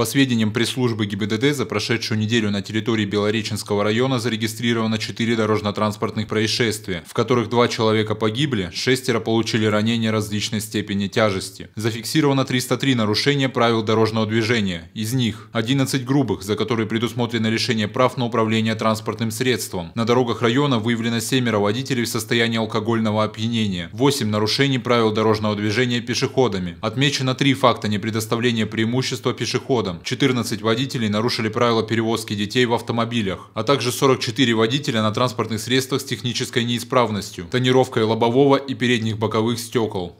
По сведениям пресс-службы ГИБДД, за прошедшую неделю на территории Белореченского района зарегистрировано 4 дорожно-транспортных происшествия, в которых 2 человека погибли, шестеро получили ранения различной степени тяжести. Зафиксировано 303 нарушения правил дорожного движения, из них 11 грубых, за которые предусмотрено лишение прав на управление транспортным средством. На дорогах района выявлено 7 водителей в состоянии алкогольного опьянения, 8 нарушений правил дорожного движения пешеходами. Отмечено 3 факта непредоставления преимущества пешеходам годом 14 водителей нарушили правила перевозки детей в автомобилях, а также 44 водителя на транспортных средствах с технической неисправностью, тонировкой лобового и передних боковых стекол.